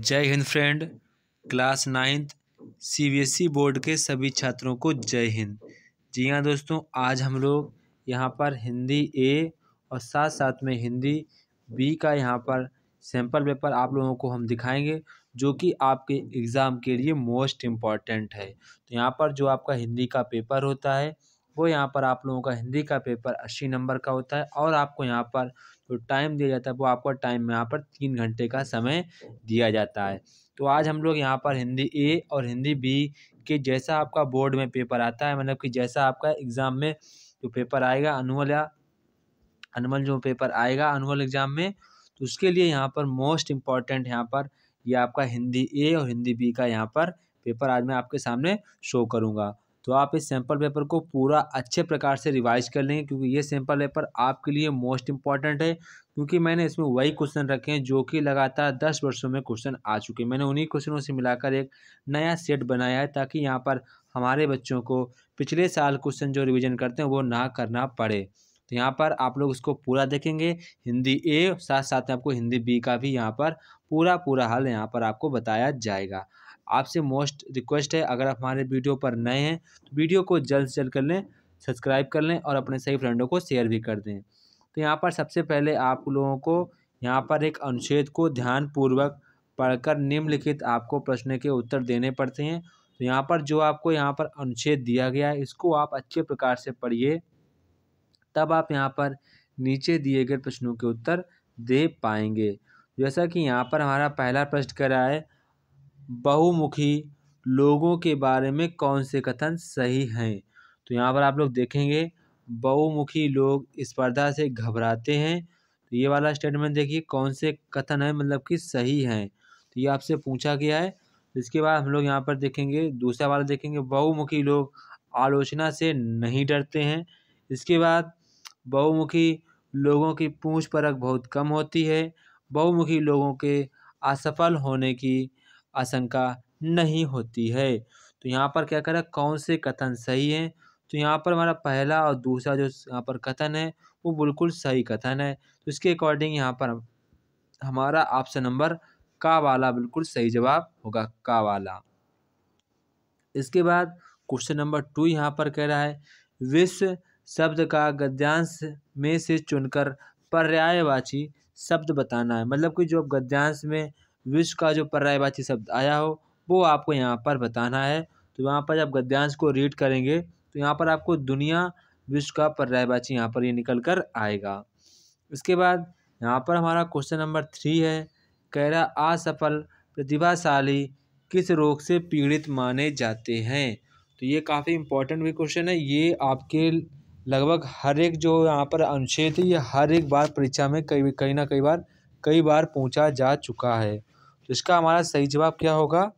जय Hind friend class ninth CBSE e board के सभी छात्रों को जय हिंद जी हाँ दोस्तों आज हम लोग यहाँ पर हिंदी ए और साथ साथ में हिंदी बी का यहाँ पर सैम्पल पेपर आप लोगों को हम दिखाएंगे जो कि आपके एग्ज़ाम के लिए मोस्ट इम्पॉर्टेंट है तो यहाँ पर जो आपका हिंदी का पेपर होता है वो यहाँ पर आप लोगों का हिंदी का पेपर अस्सी नंबर का होता है और आपको यहाँ पर जो टाइम दिया जाता है वो आपका टाइम में यहाँ पर तीन घंटे का समय दिया जाता है तो आज हम लोग यहाँ पर हिंदी ए और हिंदी बी के जैसा आपका बोर्ड में पेपर आता है मतलब कि जैसा आपका एग्ज़ाम में जो पेपर आएगा अनुअल या अनुअल जो पेपर आएगा अनुअल एग्ज़ाम में तो उसके लिए यहाँ पर मोस्ट इम्पॉर्टेंट यहाँ पर ये यह आपका हिंदी ए और हिंदी बी का यहाँ पर पेपर आज मैं आपके सामने शो करूँगा तो आप इस सैम्पल पेपर को पूरा अच्छे प्रकार से रिवाइज कर लेंगे क्योंकि ये सैम्पल पेपर आपके लिए मोस्ट इंपॉर्टेंट है क्योंकि मैंने इसमें वही क्वेश्चन रखे हैं जो कि लगातार दस वर्षों में क्वेश्चन आ चुके हैं मैंने उन्हीं क्वेश्चनों से मिलाकर एक नया सेट बनाया है ताकि यहाँ पर हमारे बच्चों को पिछले साल क्वेश्चन जो रिविज़न करते हैं वो ना करना पड़े तो यहाँ पर आप लोग इसको पूरा देखेंगे हिंदी ए साथ साथ में आपको हिंदी बी का भी यहाँ पर पूरा पूरा हल यहाँ पर आपको बताया जाएगा आपसे मोस्ट रिक्वेस्ट है अगर आप हमारे वीडियो पर नए हैं तो वीडियो को जल्द से जल्द कर लें सब्सक्राइब कर लें और अपने सही फ्रेंडों को शेयर भी कर दें तो यहाँ पर सबसे पहले आप लोगों को यहाँ पर एक अनुच्छेद को ध्यानपूर्वक पढ़कर निम्नलिखित आपको प्रश्न के उत्तर देने पड़ते हैं तो यहाँ पर जो आपको यहाँ पर अनुच्छेद दिया गया है इसको आप अच्छे प्रकार से पढ़िए तब आप यहाँ पर नीचे दिए गए प्रश्नों के उत्तर दे पाएंगे जैसा कि यहाँ पर हमारा पहला प्रश्न करा है बहुमुखी लोगों के बारे में कौन से कथन सही हैं तो यहाँ पर आप लोग देखेंगे बहुमुखी लोग स्पर्धा से घबराते हैं तो ये वाला स्टेटमेंट देखिए कौन से कथन है मतलब कि सही हैं तो ये आपसे पूछा गया है इसके बाद हम लोग यहाँ पर देखेंगे दूसरा वाला देखेंगे बहुमुखी लोग आलोचना से नहीं डरते हैं इसके बाद बहुमुखी लोगों की पूछ परख बहुत कम होती है बहुमुखी लोगों के असफल होने की आशंका नहीं होती है तो यहाँ पर क्या करें कौन से कथन सही हैं तो यहाँ पर हमारा पहला और दूसरा जो यहाँ पर कथन है वो बिल्कुल सही कथन है तो इसके अकॉर्डिंग यहाँ पर हमारा ऑप्शन नंबर का वाला बिल्कुल सही जवाब होगा का वाला इसके बाद क्वेश्चन नंबर टू यहाँ पर कह रहा है विश्व शब्द का गद्यांश में से चुनकर पर्यायवाची शब्द बताना है मतलब कि जो गद्यांश में विश्व का जो पर्यायवाची शब्द आया हो वो आपको यहाँ पर बताना है तो यहाँ पर जब गद्यांश को रीड करेंगे तो यहाँ पर आपको दुनिया विश्व का पर्यायवाची यहाँ पर ये यह निकल कर आएगा इसके बाद यहाँ पर हमारा क्वेश्चन नंबर थ्री है कह रहा असफल प्रतिभाशाली किस रोग से पीड़ित माने जाते हैं तो ये काफ़ी इम्पोर्टेंट भी क्वेश्चन है ये आपके लगभग हर एक जो यहाँ पर अनुच्छेद है ये हर एक बार परीक्षा में कई कहीं ना कई बार कई बार पूछा जा चुका है तो इसका हमारा सही जवाब क्या होगा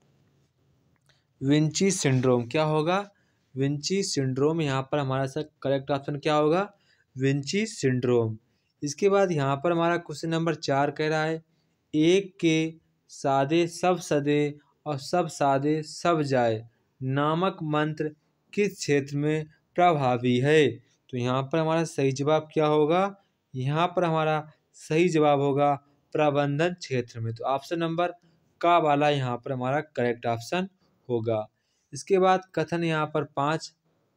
विंची सिंड्रोम क्या होगा विंची सिंड्रोम यहाँ पर हमारा सर करेक्ट ऑप्शन क्या होगा विंची सिंड्रोम इसके बाद यहाँ पर हमारा क्वेश्चन नंबर चार कह रहा है एक के सादे सब सदे और सब सादे सब जाए नामक मंत्र किस क्षेत्र में प्रभावी है तो यहाँ पर हमारा सही जवाब क्या होगा यहाँ पर हमारा सही जवाब होगा प्रबंधन क्षेत्र में तो ऑप्शन नंबर का वाला यहाँ पर हमारा करेक्ट ऑप्शन होगा इसके बाद कथन यहाँ पर पाँच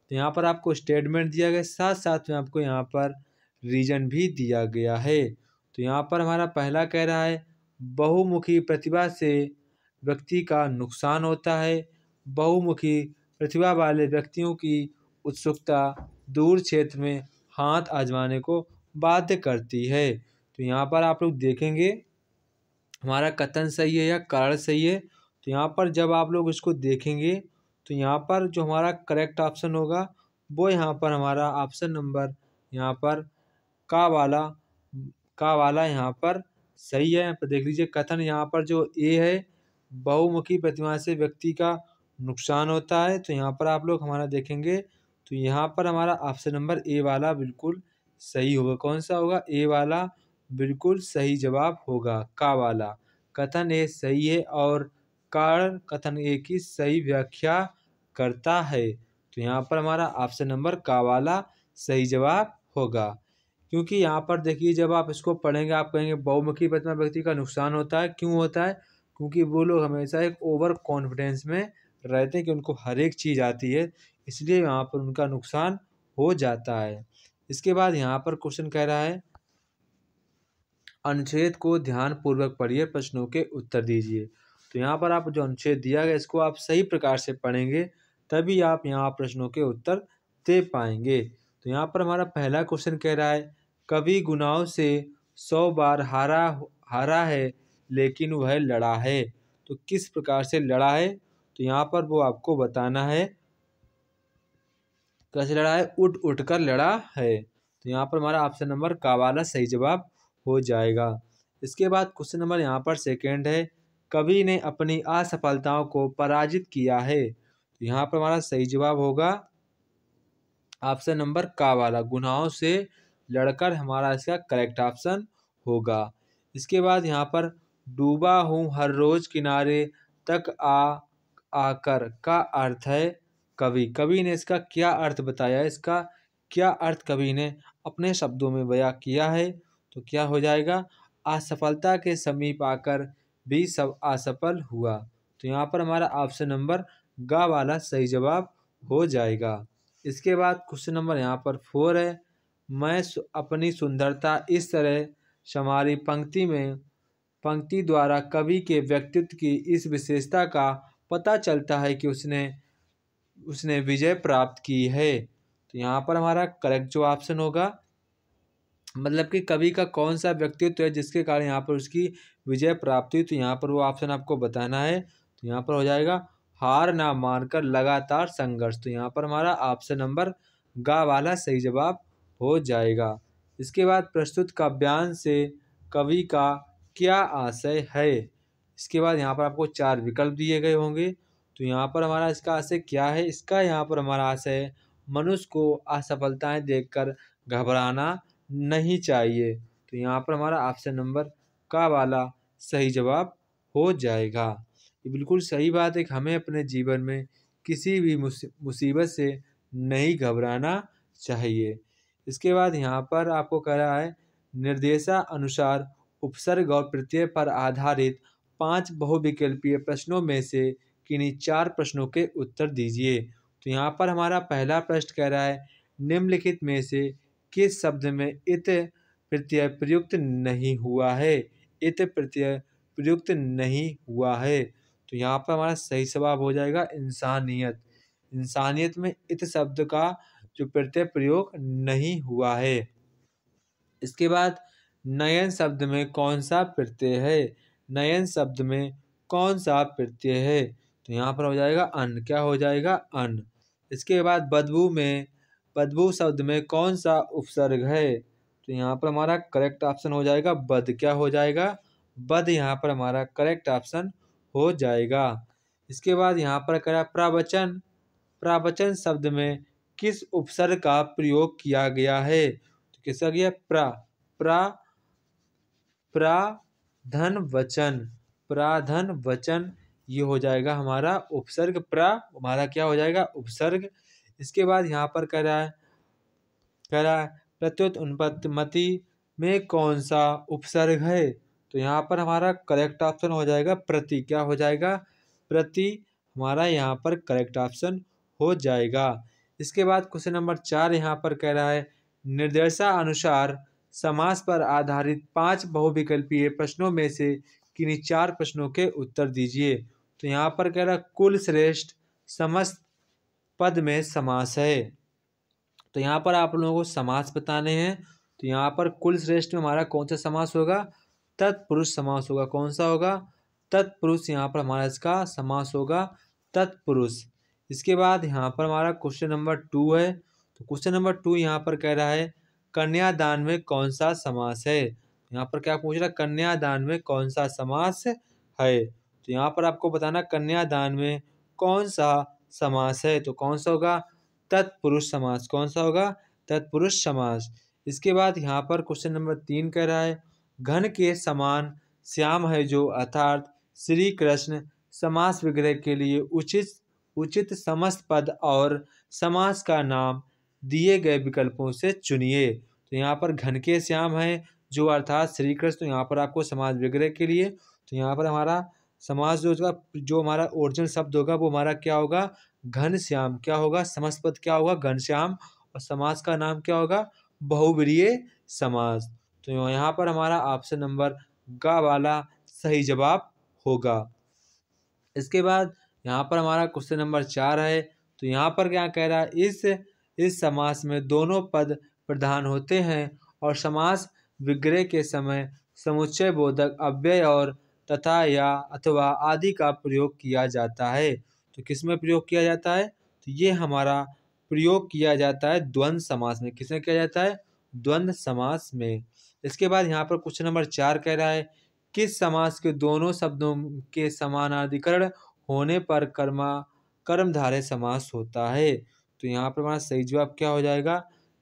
तो यहाँ पर आपको स्टेटमेंट दिया गया साथ साथ में आपको यहाँ पर रीजन भी दिया गया है तो यहाँ पर हमारा पहला कह रहा है बहुमुखी प्रतिभा से व्यक्ति का नुकसान होता है बहुमुखी प्रतिभा वाले व्यक्तियों की उत्सुकता दूर क्षेत्र में हाथ आजमाने को बाध्य करती है तो यहाँ पर आप लोग देखेंगे हमारा कथन सही है या कारण सही है तो यहाँ पर जब आप लोग इसको देखेंगे तो यहाँ पर जो हमारा करेक्ट ऑप्शन होगा वो यहाँ पर हमारा ऑप्शन नंबर यहाँ पर का वाला का वाला यहाँ पर सही है यहाँ तो पर देख लीजिए कथन यहाँ पर जो ए है बहुमुखी प्रतिमा से व्यक्ति का नुकसान होता है तो यहाँ पर आप लोग हमारा देखेंगे तो यहाँ पर हमारा ऑप्शन नंबर ए वाला बिल्कुल सही होगा कौन सा होगा ए वाला बिल्कुल सही जवाब होगा का वाला कथन ए सही है और कारण कथन ए की सही व्याख्या करता है तो यहाँ पर हमारा ऑप्शन नंबर का वाला सही जवाब होगा क्योंकि यहाँ पर देखिए जब आप इसको पढ़ेंगे आप कहेंगे बहुमुखी प्रतिमा व्यक्ति का नुकसान होता है क्यों होता है क्योंकि वो लोग हमेशा एक ओवर कॉन्फिडेंस में रहते हैं कि उनको हर एक चीज़ आती है इसलिए यहाँ पर उनका नुकसान हो जाता है इसके बाद यहाँ पर क्वेश्चन कह रहा है अनुच्छेद को ध्यानपूर्वक पढ़िए प्रश्नों के उत्तर दीजिए तो यहाँ पर आप जो अनुच्छेद दिया गया इसको आप सही प्रकार से पढ़ेंगे तभी आप यहाँ प्रश्नों के उत्तर दे पाएंगे तो यहाँ पर हमारा पहला क्वेश्चन कह रहा है कभी गुनाहों से सौ बार हारा हारा है लेकिन वह लड़ा है तो किस प्रकार से लड़ा है तो यहाँ पर वो आपको बताना है कैसे लड़ा है उठ उठ कर लड़ा है तो यहाँ पर हमारा ऑप्शन नंबर का वाला सही जवाब हो जाएगा इसके बाद क्वेश्चन नंबर यहाँ पर सेकेंड है कवि ने अपनी असफलताओं को पराजित किया है तो यहाँ पर हमारा सही जवाब होगा ऑप्शन नंबर का वाला गुनाहों से लड़कर हमारा इसका करेक्ट ऑप्शन होगा इसके बाद यहाँ पर डूबा हूँ हर रोज़ किनारे तक आ आकर का अर्थ है कवि कवि ने इसका क्या अर्थ बताया इसका क्या अर्थ कवि ने अपने शब्दों में बयां किया है तो क्या हो जाएगा असफलता के समीप आकर भी सब असफल हुआ तो यहाँ पर हमारा ऑप्शन नंबर गा वाला सही जवाब हो जाएगा इसके बाद क्वेश्चन नंबर यहाँ पर फोर है मैं अपनी सुंदरता इस तरह शमारी पंक्ति में पंक्ति द्वारा कवि के व्यक्तित्व की इस विशेषता का पता चलता है कि उसने उसने विजय प्राप्त की है तो यहाँ पर हमारा करेक्ट जो ऑप्शन होगा मतलब कि कवि का कौन सा व्यक्तित्व है जिसके कारण यहाँ पर उसकी विजय प्राप्ति तो यहाँ पर वो ऑप्शन आपको बताना है तो यहाँ पर हो जाएगा हार ना मानकर लगातार संघर्ष तो यहाँ पर हमारा ऑप्शन नंबर गा वाला सही जवाब हो जाएगा इसके बाद प्रस्तुत काव्यांश से कवि का क्या आशय है इसके बाद यहाँ पर आपको चार विकल्प दिए गए होंगे तो यहाँ पर हमारा इसका आशय क्या है इसका यहाँ पर हमारा आशय मनुष्य को असफलताएं देखकर घबराना नहीं चाहिए तो यहाँ पर हमारा ऑप्शन नंबर का वाला सही जवाब हो जाएगा ये बिल्कुल सही बात है कि हमें अपने जीवन में किसी भी मुसीबत से नहीं घबराना चाहिए इसके बाद यहाँ पर आपको कह रहा है निर्देशा अनुसार उपसर्ग और प्रत्यय पर आधारित पांच बहुविकल्पीय प्रश्नों में से किन्हीं चार प्रश्नों के उत्तर दीजिए तो यहाँ पर हमारा पहला प्रश्न कह रहा है निम्नलिखित में से के शब्द में इत प्रत्यय प्रयुक्त नहीं हुआ है इत प्रत्यय प्रयुक्त नहीं हुआ है तो यहाँ पर हमारा सही जवाब हो जाएगा इंसानियत इंसानियत में इत शब्द का जो प्रत्यय प्रयोग नहीं हुआ है इसके बाद नयन शब्द में कौन सा प्रत्यय है नयन शब्द में कौन सा प्रत्यय है तो यहाँ पर हो जाएगा अन्न क्या हो जाएगा अन इसके बाद बदबू में बदबू शब्द में कौन सा उपसर्ग है तो यहाँ पर हमारा करेक्ट ऑप्शन हो जाएगा बद क्या हो जाएगा बद यहाँ पर हमारा करेक्ट ऑप्शन हो जाएगा इसके बाद यहाँ पर करा प्रावचन प्रावचन शब्द में किस उपसर्ग का प्रयोग किया गया है तो किसा गया प्रा प्रा प्राधन वचन प्राधन वचन ये हो जाएगा हमारा उपसर्ग प्रा हमारा क्या हो जाएगा उपसर्ग इसके बाद यहाँ पर कह रहा है कह रहा है प्रत्युत उन्पत्ति में कौन सा उपसर्ग है तो यहाँ पर हमारा करेक्ट ऑप्शन हो जाएगा प्रति क्या हो जाएगा प्रति हमारा यहाँ पर करेक्ट ऑप्शन हो जाएगा इसके बाद क्वेश्चन नंबर चार यहाँ पर कह रहा है निर्देशा अनुसार समास पर आधारित पांच बहुविकल्पीय प्रश्नों में से किन्हीं चार प्रश्नों के उत्तर दीजिए तो यहाँ पर कह रहा कुल श्रेष्ठ समस्त पद में समास है तो यहाँ पर आप लोगों को समास बताने हैं तो यहाँ पर कुल श्रेष्ठ में हमारा कौन सा समास होगा तत्पुरुष समास होगा कौन सा होगा तत्पुरुष यहाँ पर हमारा इसका समास होगा तत्पुरुष इसके बाद यहाँ पर हमारा क्वेश्चन नंबर टू है तो क्वेश्चन नंबर टू यहाँ पर कह रहा है कन्यादान में कौन सा समास है यहाँ पर क्या पूछ रहा है कन्यादान में कौन सा समास है तो यहाँ पर आपको बताना कन्यादान में कौन सा समास है तो कौन सा होगा तत्पुरुष समास कौन सा होगा तत्पुरुष समास इसके बाद यहाँ पर क्वेश्चन नंबर तीन कह रहा है घन के समान श्याम है जो अर्थात श्री कृष्ण समास विग्रह के लिए उचित उचित समस्त पद और समास का नाम दिए गए विकल्पों से चुनिए तो यहाँ पर घन के श्याम है जो अर्थात श्री कृष्ण तो यहाँ पर आपको समाज विग्रह के लिए तो यहाँ पर हमारा समाज जो होगा जो हमारा ओरिजिनल शब्द होगा वो हमारा क्या होगा घनश्याम क्या होगा समस्त पद क्या होगा घनश्याम और समाज का नाम क्या होगा बहुवीय समाज तो यहाँ पर हमारा ऑप्शन नंबर गा वाला सही जवाब होगा इसके बाद यहाँ पर हमारा क्वेश्चन नंबर चार है तो यहाँ पर क्या कह रहा है इस इस समास में दोनों पद प्रधान होते हैं और समास विग्रह के समय समुच्चय बोधक अव्यय और तथा या अथवा आदि का प्रयोग किया जाता है तो किस में प्रयोग किया जाता है तो ये हमारा प्रयोग किया जाता है द्वंद्व समास में किसमें किया जाता है द्वंद्व समास में इसके बाद यहाँ पर क्वेश्चन नंबर चार कह रहा है किस समास के दोनों शब्दों के समानाधिकरण होने पर कर्मा कर्मधारय समास होता है तो यहाँ पर हमारा सही जवाब क्या हो जाएगा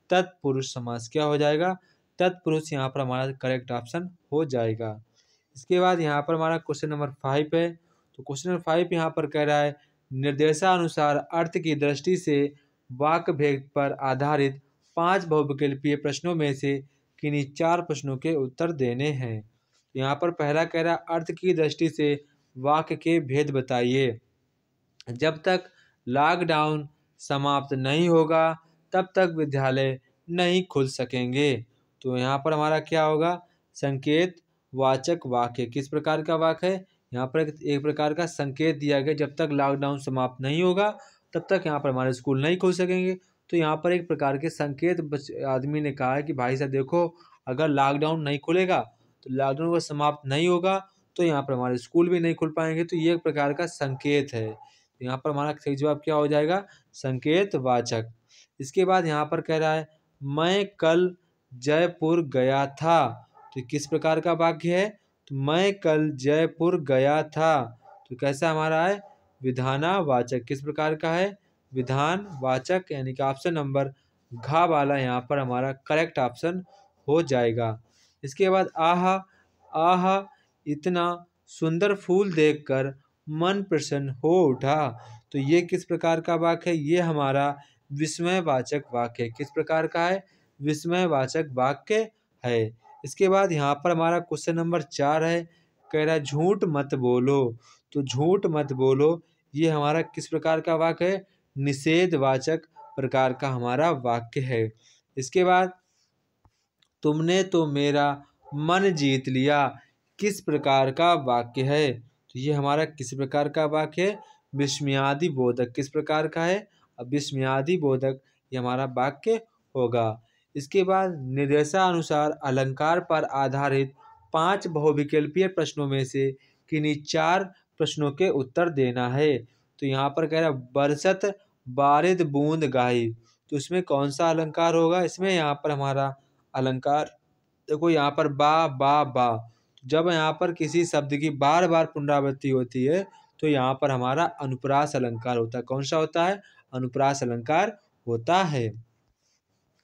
तत्पुरुष समास क्या हो जाएगा तत्पुरुष यहाँ पर हमारा करेक्ट ऑप्शन हो जाएगा इसके बाद यहाँ पर हमारा क्वेश्चन नंबर फाइव है तो क्वेश्चन नंबर फाइव यहाँ पर कह रहा है निर्देशानुसार अर्थ की दृष्टि से वाक भेद पर आधारित पांच बहुविकल्पीय प्रश्नों में से किन्हीं चार प्रश्नों के उत्तर देने हैं तो यहाँ पर पहला कह रहा है अर्थ की दृष्टि से वाक के भेद बताइए जब तक लॉकडाउन समाप्त नहीं होगा तब तक विद्यालय नहीं खुल सकेंगे तो यहाँ पर हमारा क्या होगा संकेत वाचक वाक्य किस प्रकार का वाक्य है यहाँ पर एक प्रकार का संकेत दिया गया जब तक लॉकडाउन समाप्त नहीं होगा तब तक यहाँ पर हमारे स्कूल नहीं खोल सकेंगे तो यहाँ पर एक प्रकार के संकेत आदमी ने कहा है कि भाई साहब देखो अगर लॉकडाउन नहीं खुलेगा तो लॉकडाउन अगर समाप्त नहीं होगा तो यहाँ पर हमारे स्कूल भी नहीं खुल पाएंगे तो ये एक प्रकार का संकेत है तो यहाँ पर हमारा सही जवाब क्या हो जाएगा संकेत वाचक इसके बाद यहाँ पर कह रहा है मैं कल जयपुर गया था तो किस प्रकार का वाक्य है तो मैं कल जयपुर गया था तो कैसा हमारा है विधानावाचक किस प्रकार का है विधान वाचक यानी कि ऑप्शन नंबर घा वाला यहाँ पर हमारा करेक्ट ऑप्शन हो जाएगा इसके बाद आह आह इतना सुंदर फूल देखकर मन प्रसन्न हो उठा तो ये किस प्रकार का वाक्य है ये हमारा विस्मयवाचक वाक्य किस प्रकार का है विस्मयवाचक वाक्य है इसके बाद यहाँ पर हमारा क्वेश्चन नंबर चार है कह रहा है झूठ मत बोलो तो झूठ मत बोलो ये हमारा किस प्रकार का वाक्य है निषेधवाचक प्रकार का हमारा वाक्य है इसके बाद तुमने तो मेरा मन जीत लिया किस प्रकार का वाक्य है तो ये हमारा किस प्रकार का वाक्य है विस्मयादि बोधक किस प्रकार का है अब विस्मयादि बोधक ये हमारा वाक्य होगा इसके बाद निर्देशानुसार अलंकार पर आधारित पांच बहुविकल्पीय प्रश्नों में से किन्हीं चार प्रश्नों के उत्तर देना है तो यहाँ पर कह रहा है बरसत बारिद बूंद गाही तो इसमें कौन सा अलंकार होगा इसमें यहाँ पर हमारा अलंकार देखो यहाँ पर बा बा बा जब यहाँ पर किसी शब्द की बार बार पुनरावृत्ति होती है तो यहाँ पर हमारा अनुप्रास अलंकार होता है कौन सा होता है अनुप्रास अलंकार होता है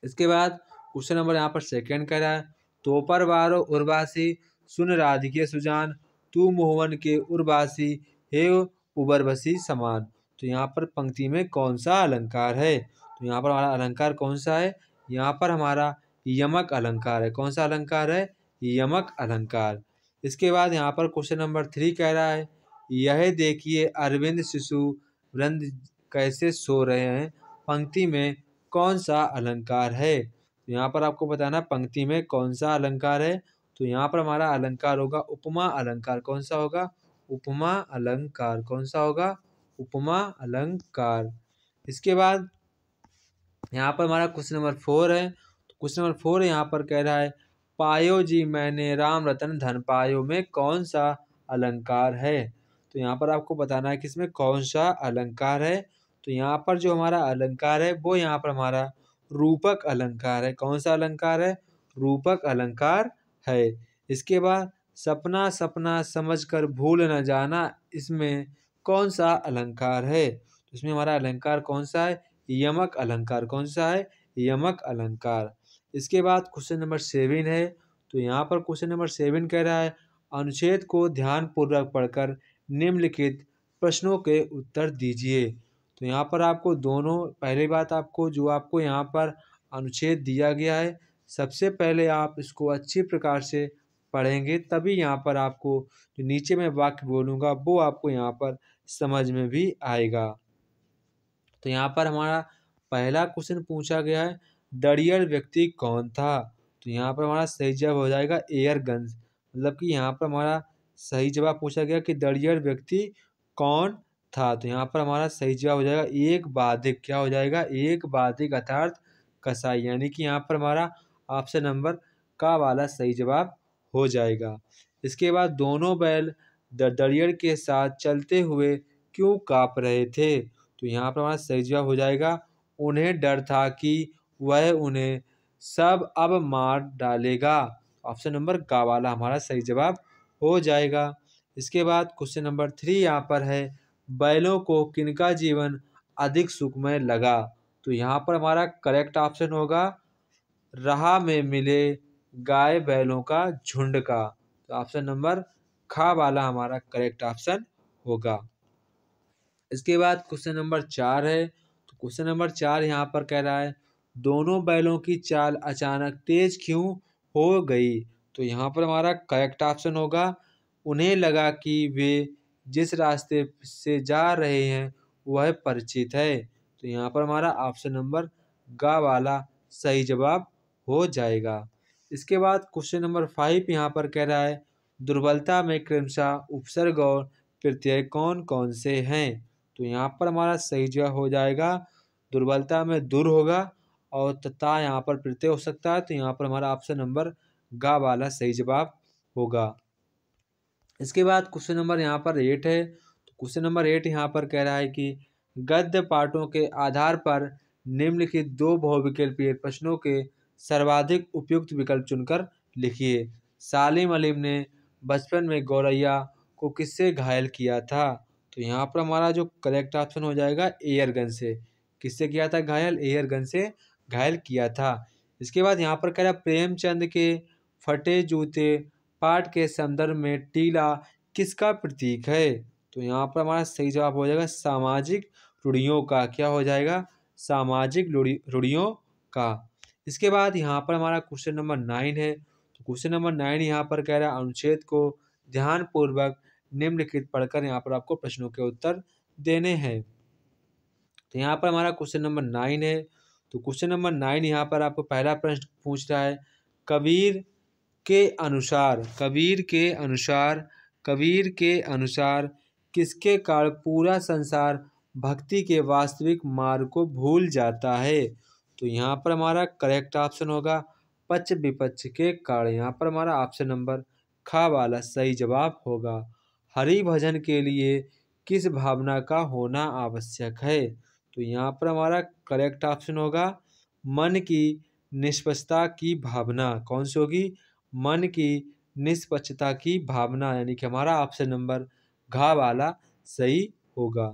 इसके बाद क्वेश्चन नंबर यहाँ पर सेकेंड कह रहा है तोपर वारो उर्वासी सुन राधिके सुजान तू मोहन के उर्वासी हे उबरवसी समान तो यहाँ पर पंक्ति में कौन सा अलंकार है तो यहाँ पर हमारा अलंकार कौन सा है यहाँ पर हमारा यमक अलंकार है कौन सा अलंकार है यमक अलंकार इसके बाद यहाँ पर क्वेश्चन नंबर थ्री कह रहा है यह देखिए अरविंद शिशु वृंद कैसे सो रहे हैं पंक्ति में कौन सा अलंकार है तो यहाँ पर आपको बताना पंक्ति में कौन सा अलंकार है तो यहाँ पर हमारा अलंकार होगा उपमा अलंकार कौन सा होगा उपमा अलंकार कौन सा होगा उपमा अलंकार इसके बाद यहाँ पर हमारा क्वेश्चन नंबर फोर है तो क्वेश्चन नंबर फोर यहाँ पर कह रहा है पायो जी मैंने राम रतन धन पायो में कौन सा अलंकार है तो यहाँ पर आपको बताना है कि इसमें कौन सा अलंकार है तो यहाँ पर जो हमारा अलंकार है वो यहाँ पर हमारा रूपक अलंकार है कौन सा अलंकार है रूपक अलंकार है इसके बाद सपना सपना समझकर भूल न जाना इसमें कौन सा अलंकार है तो इसमें हमारा अलंकार कौन सा है यमक अलंकार कौन सा है यमक अलंकार इसके बाद क्वेश्चन नंबर सेवन है तो यहाँ पर क्वेश्चन नंबर सेवन कह रहा है अनुच्छेद को ध्यानपूर्वक पढ़कर निम्नलिखित प्रश्नों के उत्तर दीजिए तो यहाँ पर आपको दोनों पहली बात आपको जो आपको यहाँ पर अनुच्छेद दिया गया है सबसे पहले आप इसको अच्छी प्रकार से पढ़ेंगे तभी यहाँ पर आपको जो नीचे मैं वाक्य बोलूँगा वो आपको यहाँ पर समझ में भी आएगा तो यहाँ पर हमारा पहला क्वेश्चन पूछा गया है दड़ियल व्यक्ति कौन था तो यहाँ पर हमारा सही जवाब हो जाएगा एयर गन्स मतलब कि यहाँ पर हमारा सही जवाब पूछा गया कि दड़ियल व्यक्ति कौन था तो यहाँ पर हमारा सही जवाब हो जाएगा एक बाधिक क्या हो जाएगा एक बाधिक अर्थार्थ कसाई यानी कि यहाँ पर हमारा ऑप्शन नंबर का वाला सही जवाब हो जाएगा इसके बाद दोनों बैल दरियड़ के साथ चलते हुए क्यों काँप रहे थे तो यहाँ पर हमारा सही जवाब हो जाएगा उन्हें डर था कि वह उन्हें सब अब मार डालेगा ऑप्शन नंबर का वाला हमारा सही जवाब हो जाएगा इसके बाद क्वेश्चन नंबर थ्री यहाँ पर है बैलों को किनका जीवन अधिक सुखमय लगा तो यहाँ पर हमारा करेक्ट ऑप्शन होगा राह में मिले गाय बैलों का झुंड का तो ऑप्शन नंबर खा वाला हमारा करेक्ट ऑप्शन होगा इसके बाद क्वेश्चन नंबर चार है तो क्वेश्चन नंबर चार यहाँ पर कह रहा है दोनों बैलों की चाल अचानक तेज क्यों हो गई तो यहाँ पर हमारा करेक्ट ऑप्शन होगा उन्हें लगा कि वे जिस रास्ते से जा रहे हैं वह परिचित है तो यहाँ पर हमारा ऑप्शन नंबर गा वाला सही जवाब हो जाएगा इसके बाद क्वेश्चन नंबर फाइव यहाँ पर कह रहा है दुर्बलता में क्रमशः उपसर्ग और प्रत्यय कौन कौन से हैं तो यहाँ पर हमारा सही जवाब हो जाएगा दुर्बलता में दूर होगा और तथा यहाँ पर प्रत्यय हो सकता है तो यहाँ पर हमारा ऑप्शन नंबर गा वाला सही जवाब होगा इसके बाद क्वेश्चन नंबर यहाँ पर एट है तो क्वेश्चन नंबर एट यहाँ पर कह रहा है कि गद्य पाठों के आधार पर निम्नलिखित दो बहुविकल्पीय प्रश्नों के सर्वाधिक उपयुक्त विकल्प चुनकर लिखिए सालिम अलीम ने बचपन में गौरैया को किससे घायल किया था तो यहाँ पर हमारा जो करेक्ट ऑप्शन हो जाएगा एयर गन से किससे किया था घायल एयर गन से घायल किया था इसके बाद यहाँ पर कह रहा प्रेमचंद के फटे जूते पाठ के संदर्भ में टीला किसका प्रतीक है तो यहाँ पर हमारा सही जवाब हो जाएगा सामाजिक रूढ़ियों का क्या हो जाएगा सामाजिक रूढ़ियों का इसके बाद यहाँ पर हमारा क्वेश्चन नंबर नाइन है तो क्वेश्चन नंबर नाइन यहाँ पर कह रहा है अनुच्छेद को ध्यानपूर्वक निम्नलिखित पढ़कर यहाँ पर आपको प्रश्नों के उत्तर देने हैं तो यहाँ पर हमारा क्वेश्चन नंबर नाइन है तो क्वेश्चन नंबर नाइन यहाँ पर आपको पहला प्रश्न पूछ रहा है कबीर के अनुसार कबीर के अनुसार कबीर के अनुसार किसके कारण पूरा संसार भक्ति के वास्तविक मार्ग को भूल जाता है तो यहाँ पर हमारा करेक्ट ऑप्शन होगा पक्ष विपक्ष के कारण यहाँ पर हमारा ऑप्शन नंबर खा वाला सही जवाब होगा हरि भजन के लिए किस भावना का होना आवश्यक है तो यहाँ पर हमारा करेक्ट ऑप्शन होगा मन की निष्पक्षता की भावना कौन सी होगी मन की निष्पक्षता की भावना यानी कि हमारा ऑप्शन नंबर घा वाला सही होगा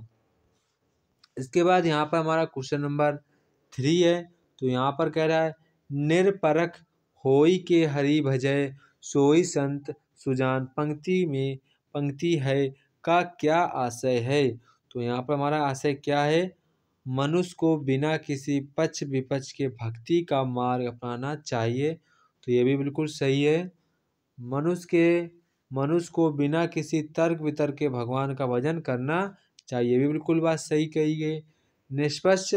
इसके बाद यहाँ पर हमारा क्वेश्चन नंबर थ्री है तो यहाँ पर कह रहा है निरपरख होई के हरि भजय सोई संत सुजान पंक्ति में पंक्ति है का क्या आशय है तो यहाँ पर हमारा आशय क्या है मनुष्य को बिना किसी पक्ष विपक्ष के भक्ति का मार्ग अपनाना चाहिए तो ये भी बिल्कुल सही है मनुष्य के मनुष्य को बिना किसी तर्क वितर्क के भगवान का भजन करना चाहिए भी बिल्कुल बात सही कही गई निष्पक्ष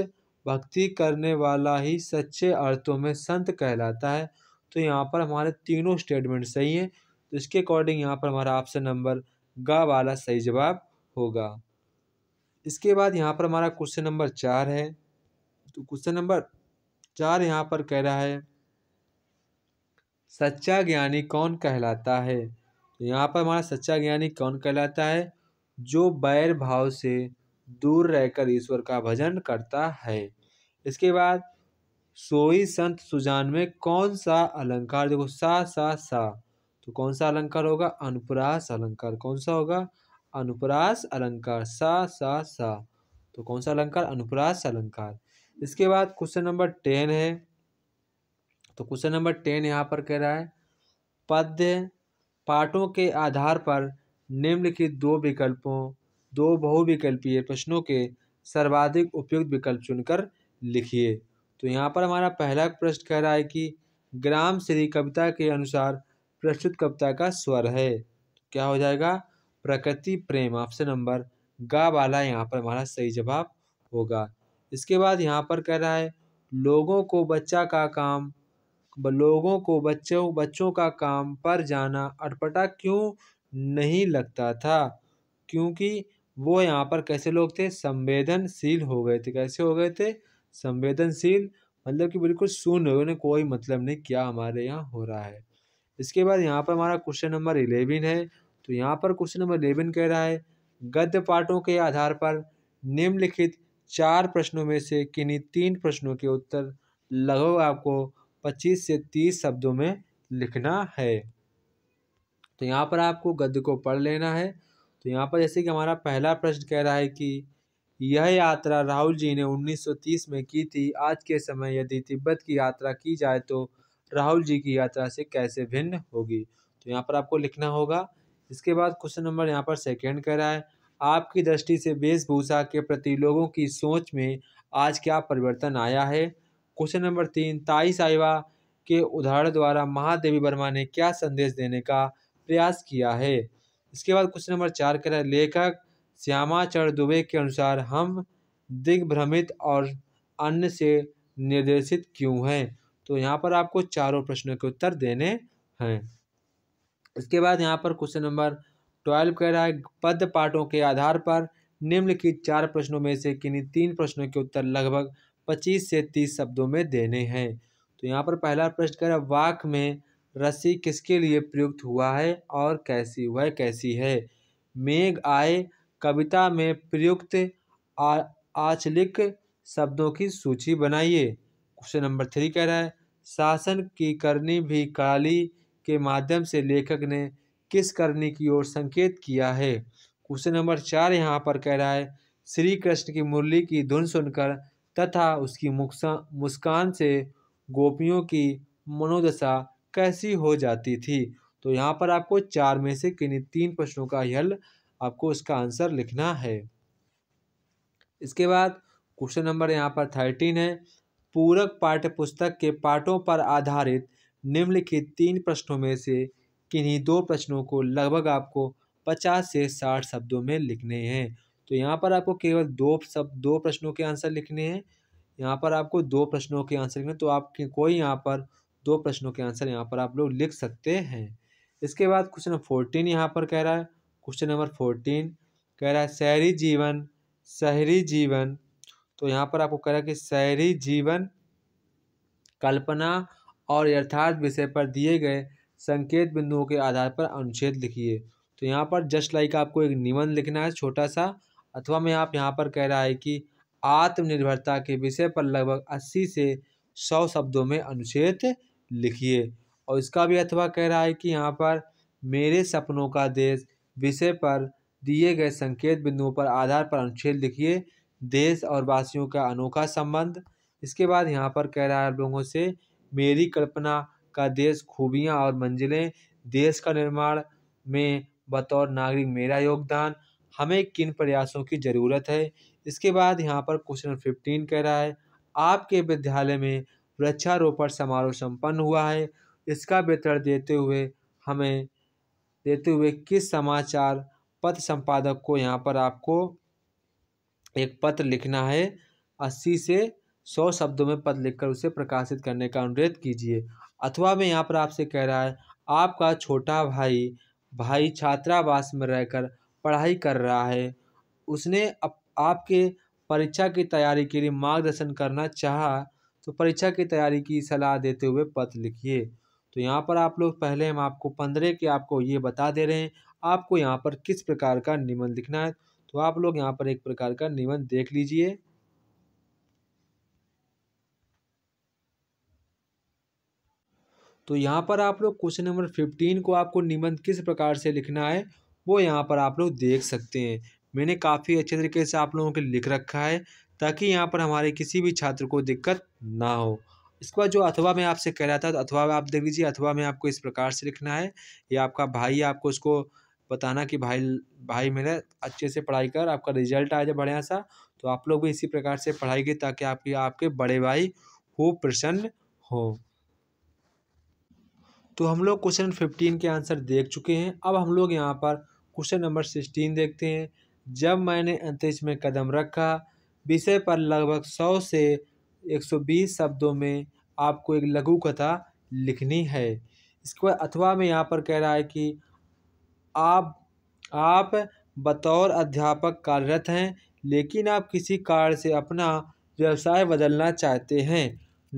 भक्ति करने वाला ही सच्चे अर्थों में संत कहलाता है तो यहाँ पर हमारे तीनों स्टेटमेंट सही हैं तो इसके अकॉर्डिंग यहाँ पर हमारा ऑप्शन नंबर गा वाला सही जवाब होगा इसके बाद यहाँ पर हमारा क्वेश्चन नंबर चार है तो क्वेश्चन नंबर चार यहाँ पर कह रहा है सच्चा ज्ञानी कौन कहलाता है तो यहाँ पर हमारा सच्चा ज्ञानी कौन कहलाता है जो बैर भाव से दूर रहकर ईश्वर का भजन करता है इसके बाद सोई संत सुजान में कौन सा अलंकार देखो सा सा सा तो कौन सा अलंकार होगा अनुप्रास अलंकार कौन सा होगा अनुप्रास अलंकार सा सा सा तो कौन सा अलंकार अनुप्रास अलंकार इसके बाद क्वेश्चन नंबर टेन है तो क्वेश्चन नंबर टेन यहाँ पर कह रहा है पद्य पाठों के आधार पर निम्नलिखित दो विकल्पों दो बहुविकल्पीय प्रश्नों के सर्वाधिक उपयुक्त विकल्प चुनकर लिखिए तो यहाँ पर हमारा पहला प्रश्न कह रहा है कि ग्राम श्री कविता के अनुसार प्रस्तुत कविता का स्वर है तो क्या हो जाएगा प्रकृति प्रेम ऑप्शन नंबर गा वाला यहाँ पर हमारा सही जवाब होगा इसके बाद यहाँ पर कह रहा है लोगों को बच्चा का काम लोगों को बच्चों बच्चों का काम पर जाना अटपटा क्यों नहीं लगता था क्योंकि वो यहाँ पर कैसे लोग थे संवेदनशील हो गए थे कैसे हो गए थे संवेदनशील मतलब कि बिल्कुल सुन रहे उन्हें कोई मतलब नहीं क्या हमारे यहाँ हो रहा है इसके बाद यहाँ पर हमारा क्वेश्चन नंबर इलेवन है तो यहाँ पर क्वेश्चन नंबर इलेवन कह रहा है गद्य पाठों के आधार पर निम्नलिखित चार प्रश्नों में से किन्हीं तीन प्रश्नों के उत्तर लगभग आपको पच्चीस से तीस शब्दों में लिखना है तो यहाँ पर आपको गद्य को पढ़ लेना है तो यहाँ पर जैसे कि हमारा पहला प्रश्न कह रहा है कि यह यात्रा राहुल जी ने 1930 में की थी आज के समय यदि तिब्बत की यात्रा की जाए तो राहुल जी की यात्रा से कैसे भिन्न होगी तो यहाँ पर आपको लिखना होगा इसके बाद क्वेश्चन नंबर यहाँ पर सेकेंड कह रहा है आपकी दृष्टि से वेशभूषा के प्रति लोगों की सोच में आज क्या परिवर्तन आया है क्वेश्चन नंबर तीन ताई साहिबा के उदाहरण द्वारा महादेवी वर्मा ने क्या संदेश देने का प्रयास किया है इसके बाद क्वेश्चन नंबर चार कह रहा है लेखक श्यामाचरण दुबे के अनुसार हम दिग्भ्रमित और अन्य से निर्देशित क्यों हैं तो यहाँ पर आपको चारों प्रश्नों के उत्तर देने हैं इसके बाद यहाँ पर क्वेश्चन नंबर ट्वेल्व कह रहा है पद पाठों के आधार पर निम्नलिखित चार प्रश्नों में से किन्हीं तीन प्रश्नों के उत्तर लगभग पच्चीस से तीस शब्दों में देने हैं तो यहाँ पर पहला प्रश्न कर वाक में रस्सी किसके लिए प्रयुक्त हुआ है और कैसी वह कैसी है मेघ आए कविता में प्रयुक्त आचलिक शब्दों की सूची बनाइए क्वेश्चन नंबर थ्री कह रहा है शासन की करनी भी काली के माध्यम से लेखक ने किस करनी की ओर संकेत किया है क्वेश्चन नंबर चार यहाँ पर कह रहा है श्री कृष्ण की मुरली की धुन सुनकर तथा उसकी मुस्कान से गोपियों की मनोदशा कैसी हो जाती थी तो यहाँ पर आपको चार में से किन्हीं तीन प्रश्नों का हल आपको इसका आंसर लिखना है इसके बाद क्वेश्चन नंबर यहाँ पर थर्टीन है पूरक पाठ्य पुस्तक के पाठों पर आधारित निम्नलिखित तीन प्रश्नों में से किन्हीं दो प्रश्नों को लगभग आपको पचास से साठ शब्दों में लिखने हैं तो यहाँ पर आपको केवल दो सब दो प्रश्नों के आंसर लिखने हैं यहाँ पर आपको दो प्रश्नों के आंसर लिखने तो आप कोई यहाँ पर दो प्रश्नों के आंसर यहाँ पर आप लोग लिख सकते हैं इसके बाद क्वेश्चन नंबर फोर्टीन यहाँ पर कह रहा है क्वेश्चन नंबर फोर्टीन कह रहा है शहरी जीवन शहरी जीवन तो यहाँ पर आपको कह रहा है कि शहरी जीवन कल्पना और यथार्थ विषय पर दिए गए संकेत बिंदुओं के आधार पर अनुच्छेद लिखिए तो यहाँ पर जस्ट लाइक आपको एक निबंध लिखना है छोटा सा अथवा में आप यहाँ पर कह रहा है कि आत्मनिर्भरता के विषय पर लगभग अस्सी से सौ शब्दों में अनुच्छेद लिखिए और इसका भी अथवा कह रहा है कि यहाँ पर मेरे सपनों का देश विषय पर दिए गए संकेत बिंदुओं पर आधार पर अनुच्छेद लिखिए देश और वासियों का अनोखा संबंध इसके बाद यहाँ पर कह रहा है लोगों से मेरी कल्पना का देश खूबियाँ और मंजिलें देश का निर्माण में बतौर नागरिक मेरा योगदान हमें किन प्रयासों की ज़रूरत है इसके बाद यहाँ पर क्वेश्चन फिफ्टीन कह रहा है आपके विद्यालय में वृक्षारोपण समारोह संपन्न हुआ है इसका वितरण देते हुए हमें देते हुए किस समाचार पत्र संपादक को यहाँ पर आपको एक पत्र लिखना है अस्सी से सौ शब्दों में पत्र लिखकर उसे प्रकाशित करने का अनुरोध कीजिए अथवा मैं यहाँ पर आपसे कह रहा है आपका छोटा भाई भाई छात्रावास में रहकर पढ़ाई कर रहा है उसने अप आपके परीक्षा की तैयारी के लिए मार्गदर्शन करना चाहा तो परीक्षा की तैयारी की सलाह देते हुए पत्र लिखिए तो यहाँ पर आप लोग पहले हम आपको पंद्रह के आपको ये बता दे रहे हैं आपको यहाँ पर किस प्रकार का निबंध लिखना है तो आप लोग यहाँ पर एक प्रकार का निबंध देख लीजिए तो यहाँ पर आप लोग क्वेश्चन नंबर फिफ्टीन को आपको निबंध किस प्रकार से लिखना है वो यहाँ पर आप लोग देख सकते हैं मैंने काफ़ी अच्छे तरीके से आप लोगों के लिख रखा है ताकि यहाँ पर हमारे किसी भी छात्र को दिक्कत ना हो इसके बाद जो अथवा मैं आपसे कह रहा था तो अथवा आप देख लीजिए अथवा में आपको इस प्रकार से लिखना है या आपका भाई आपको उसको बताना कि भाई भाई मेरे अच्छे से पढ़ाई कर आपका रिजल्ट आ जाए बढ़िया सा तो आप लोग भी इसी प्रकार से पढ़ाई की ताकि आपके आपके बड़े भाई खूब प्रसन्न हो तो हम लोग क्वेश्चन फिफ्टीन के आंसर देख चुके हैं अब हम लोग यहाँ पर क्वेश्चन नंबर सिक्सटीन देखते हैं जब मैंने अंतरिक्ष में कदम रखा विषय पर लगभग सौ से एक सौ बीस शब्दों में आपको एक लघु कथा लिखनी है इसके बाद अथवा में यहाँ पर कह रहा है कि आप आप बतौर अध्यापक कार्यरत हैं लेकिन आप किसी कारण से अपना व्यवसाय बदलना चाहते हैं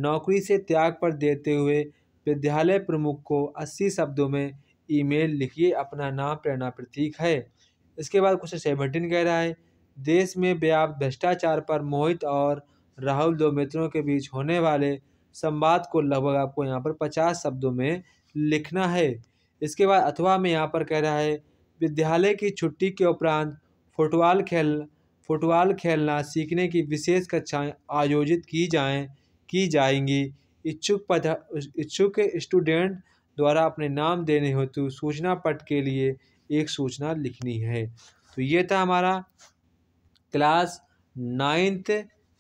नौकरी से त्याग पर देते हुए विद्यालय प्रमुख को अस्सी शब्दों में ईमेल लिखिए अपना नाम प्रेरणा प्रतीक है इसके बाद क्वेश्चन सेवनटीन कह रहा है देश में व्याप्त भ्रष्टाचार पर मोहित और राहुल दो मित्रों के बीच होने वाले संवाद को लगभग आपको यहाँ पर पचास शब्दों में लिखना है इसके बाद अथवा में यहाँ पर कह रहा है विद्यालय की छुट्टी के उपरांत फुटबॉल खेल फुटबॉल खेलना सीखने की विशेष कक्षाएं आयोजित की जाएं की जाएंगी इच्छुक पद इच्छुक स्टूडेंट द्वारा अपने नाम देने हेतु सूचना पट के लिए एक सूचना लिखनी है तो ये था हमारा क्लास नाइन्थ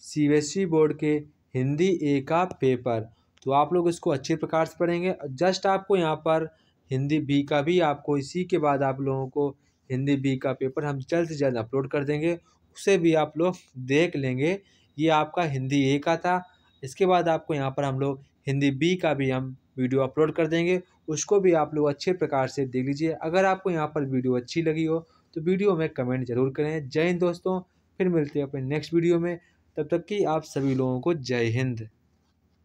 सी बोर्ड के हिंदी ए का पेपर तो आप लोग इसको अच्छे प्रकार से पढ़ेंगे जस्ट आपको यहाँ पर हिंदी बी का भी आपको इसी के बाद आप लोगों को हिंदी बी का पेपर हम जल्द से जल्द अपलोड कर देंगे उसे भी आप लोग देख लेंगे ये आपका हिंदी ए का था इसके बाद आपको यहाँ पर हम लोग हिंदी बी का भी हम वीडियो अपलोड कर देंगे उसको भी आप लोग अच्छे प्रकार से देख लीजिए अगर आपको यहाँ पर वीडियो अच्छी लगी हो तो वीडियो में कमेंट जरूर करें जय हिंद दोस्तों फिर मिलते हैं अपने नेक्स्ट वीडियो में तब तक कि आप सभी लोगों को जय हिंद